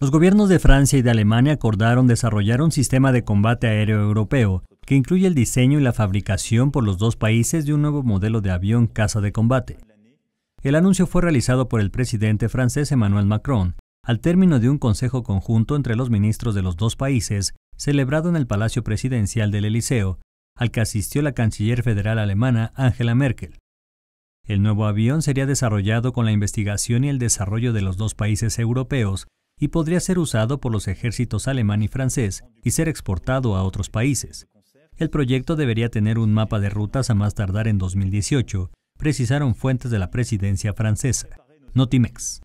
Los gobiernos de Francia y de Alemania acordaron desarrollar un sistema de combate aéreo europeo que incluye el diseño y la fabricación por los dos países de un nuevo modelo de avión casa de combate. El anuncio fue realizado por el presidente francés Emmanuel Macron al término de un consejo conjunto entre los ministros de los dos países celebrado en el Palacio Presidencial del Eliseo, al que asistió la canciller federal alemana Angela Merkel. El nuevo avión sería desarrollado con la investigación y el desarrollo de los dos países europeos y podría ser usado por los ejércitos alemán y francés y ser exportado a otros países. El proyecto debería tener un mapa de rutas a más tardar en 2018, precisaron fuentes de la presidencia francesa. Notimex.